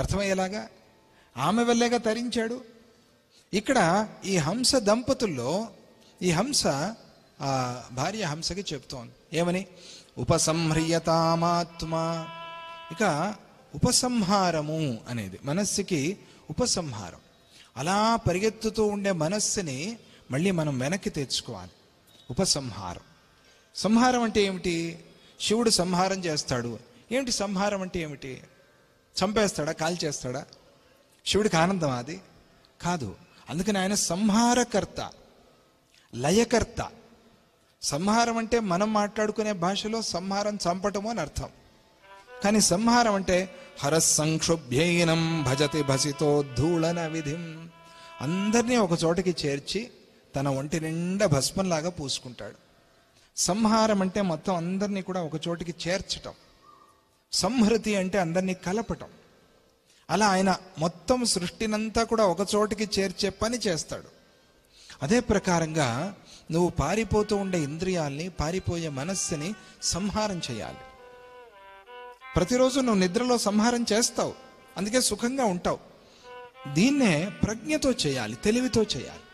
అర్థమయ్యేలాగా ఆమె వెళ్ళేగా తరించాడు ఇక్కడ ఈ హంస దంపతుల్లో ఈ హంస ఆ భార్య హంసకి చెప్తోంది ఏమని ఉపసంహ్రియతామాత్మ ఇక ఉపసంహారము అనేది మనస్సుకి ఉపసంహారం అలా పరిగెత్తుతూ ఉండే మనస్సుని మళ్ళీ మనం వెనక్కి తెచ్చుకోవాలి ఉపసంహారం సంహారం అంటే ఏమిటి శివుడు సంహారం చేస్తాడు ఏమిటి సంహారం అంటే ఏమిటి చంపేస్తాడా కాల్చేస్తాడా శివుడికి ఆనందం అది కాదు అందుకని ఆయన సంహారకర్త లయకర్త సంహారం అంటే మనం మాట్లాడుకునే భాషలో సంహారం చంపటము అని అర్థం కానీ సంహారం అంటే హరస్సంక్షుభ్యైనం భజతి భసితో ధూళన విధిం అందరినీ ఒక చోటకి చేర్చి తన ఒంటి నిండా భస్మంలాగా పూసుకుంటాడు సంహారం అంటే మొత్తం అందరినీ కూడా ఒక చోటికి చేర్చటం సంహృతి అంటే అందరినీ కలపటం అలా ఆయన మొత్తం సృష్టినంతా కూడా ఒక చోటికి చేర్చే పని చేస్తాడు అదే ప్రకారంగా నువ్వు పారిపోతూ ఉండే ఇంద్రియాల్ని పారిపోయే మనస్సుని సంహారం చేయాలి ప్రతిరోజు నువ్వు నిద్రలో సంహారం చేస్తావు అందుకే సుఖంగా ఉంటావు దీన్నే ప్రజ్ఞతో చేయాలి తెలివితో చేయాలి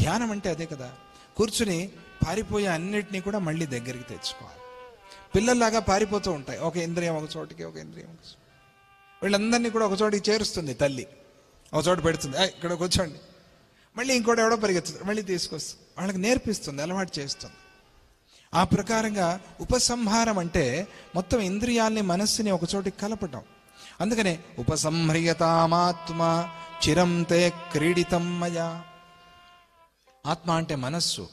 ధ్యానం అంటే అదే కదా కూర్చుని పారిపోయే అన్నిటినీ కూడా మళ్ళీ దగ్గరికి తెచ్చుకోవాలి పిల్లల్లాగా పారిపోతూ ఉంటాయి ఒక ఇంద్రియం ఒక చోటికి ఒక ఇంద్రియం ఒక వీళ్ళందరినీ కూడా ఒక చోటికి చేరుస్తుంది తల్లి ఒక చోటు పెడుతుంది ఇక్కడ కూర్చోండి మళ్ళీ ఇంకోటి ఎవడో పరిగెత్తుంది మళ్ళీ తీసుకొస్తుంది వాళ్ళకి నేర్పిస్తుంది అలవాటు చేస్తుంది ఆ ప్రకారంగా ఉపసంహారం అంటే మొత్తం ఇంద్రియాల్ని మనస్సుని ఒక చోటికి కలపటం అందుకనే ఉపసంహ్రియతామాత్మ చిరం తే క్రీడితం ఆత్మ అంటే మనస్సు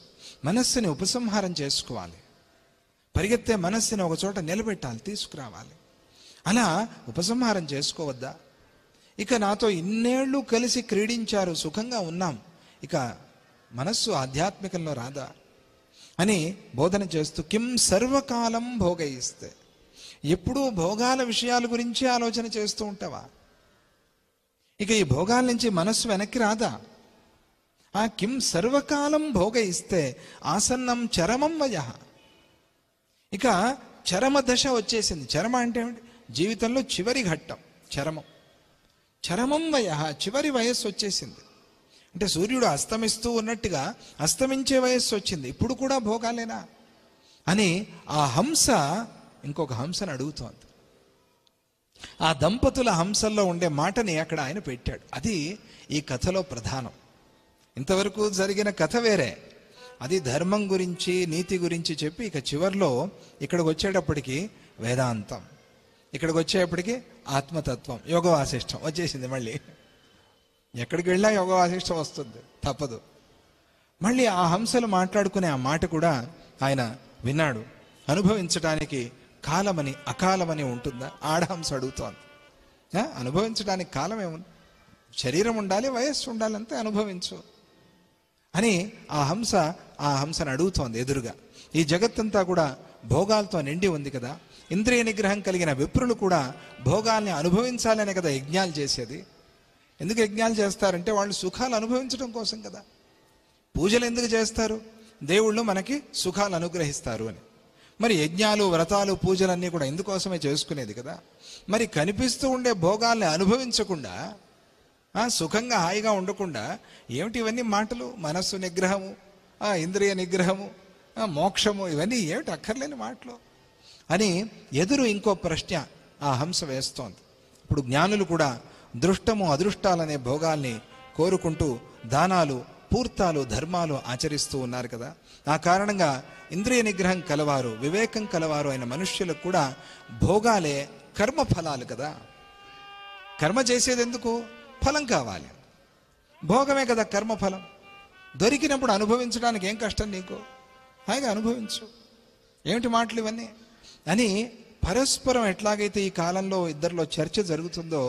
మనస్సుని ఉపసంహారం చేసుకోవాలి పరిగెత్తే మనస్సుని ఒక చోట నిలబెట్టాలి తీసుకురావాలి అలా ఉపసంహారం చేసుకోవద్దా ఇక నాతో ఇన్నేళ్ళు కలిసి క్రీడించారు సుఖంగా ఉన్నాం ఇక మనస్సు ఆధ్యాత్మికంలో రాదా అని బోధన చేస్తూ కిం సర్వకాలం భోగయిస్తే ఎప్పుడూ భోగాల విషయాల గురించి ఆలోచన చేస్తూ ఉంటావా ఇక ఈ భోగాల నుంచి మనస్సు వెనక్కి రాదా ఆ కిం సర్వకాలం భోగయిస్తే ఆసన్నం చరమం వయ ఇక చరమ దశ వచ్చేసింది చరమ అంటే ఏమిటి జీవితంలో చివరి ఘట్టం చరమం చరమం వయ చివరి వయస్సు వచ్చేసింది అంటే సూర్యుడు అస్తమిస్తూ ఉన్నట్టుగా అస్తమించే వయస్సు వచ్చింది ఇప్పుడు కూడా భోగాలేనా అని ఆ హంస ఇంకొక హంసను అడుగుతోంది ఆ దంపతుల హంసల్లో ఉండే మాటని అక్కడ ఆయన పెట్టాడు అది ఈ కథలో ప్రధానం ఇంతవరకు జరిగిన కథ వేరే అది ధర్మం గురించి నీతి గురించి చెప్పి ఇక చివరిలో ఇక్కడికి వచ్చేటప్పటికి వేదాంతం ఇక్కడికి వచ్చేటప్పటికి ఆత్మతత్వం యోగ వాసిష్టం వచ్చేసింది మళ్ళీ ఎక్కడికి వెళ్ళినా యోగ వాసిష్టం వస్తుంది తప్పదు మళ్ళీ ఆ హంసలు మాట్లాడుకునే ఆ మాట కూడా ఆయన విన్నాడు అనుభవించడానికి కాలమని అకాలమని ఉంటుందా ఆడహంస అడుగుతోంది అనుభవించడానికి కాలం ఏముంది శరీరం ఉండాలి వయస్సు అంతే అనుభవించు అని ఆ హంస ఆ హంసను అడుగుతోంది ఎదురుగా ఈ జగత్తంతా కూడా భోగాలతో నిండి ఉంది కదా ఇంద్రియ నిగ్రహం కలిగిన విప్రులు కూడా భోగాల్ని అనుభవించాలనే కదా యజ్ఞాలు చేసేది ఎందుకు యజ్ఞాలు చేస్తారంటే వాళ్ళు సుఖాలు అనుభవించడం కోసం కదా పూజలు ఎందుకు చేస్తారు దేవుళ్ళు మనకి సుఖాలు అనుగ్రహిస్తారు అని మరి యజ్ఞాలు వ్రతాలు పూజలన్నీ కూడా ఎందుకోసమే చేసుకునేది కదా మరి కనిపిస్తూ ఉండే భోగాల్ని అనుభవించకుండా సుఖంగా హాయిగా ఉండకుండా ఏమిటి ఇవన్నీ మాటలు మనస్సు నిగ్రహము ఆ ఇంద్రియ నిగ్రహము ఆ మోక్షము ఇవన్నీ ఏమిటి అక్కర్లేని మాటలు అని ఎదురు ఇంకో ప్రశ్న ఆ హంస వేస్తోంది ఇప్పుడు జ్ఞానులు కూడా దృష్టము అదృష్టాలనే భోగాల్ని కోరుకుంటూ దానాలు పూర్తాలు ధర్మాలు ఆచరిస్తూ ఉన్నారు కదా ఆ కారణంగా ఇంద్రియ నిగ్రహం కలవారు వివేకం కలవారు అయిన మనుష్యులకు కూడా భోగాలే కర్మ ఫలాలు కదా కర్మ చేసేది ఎందుకు ఫలం కావాలి భోగమే కదా కర్మఫలం దొరికినప్పుడు అనుభవించడానికి ఏం కష్టం నీకు హాయిగా అనుభవించు ఏమిటి మాటలు ఇవన్నీ అని పరస్పరం ఎట్లాగైతే ఈ కాలంలో ఇద్దరిలో చర్చ జరుగుతుందో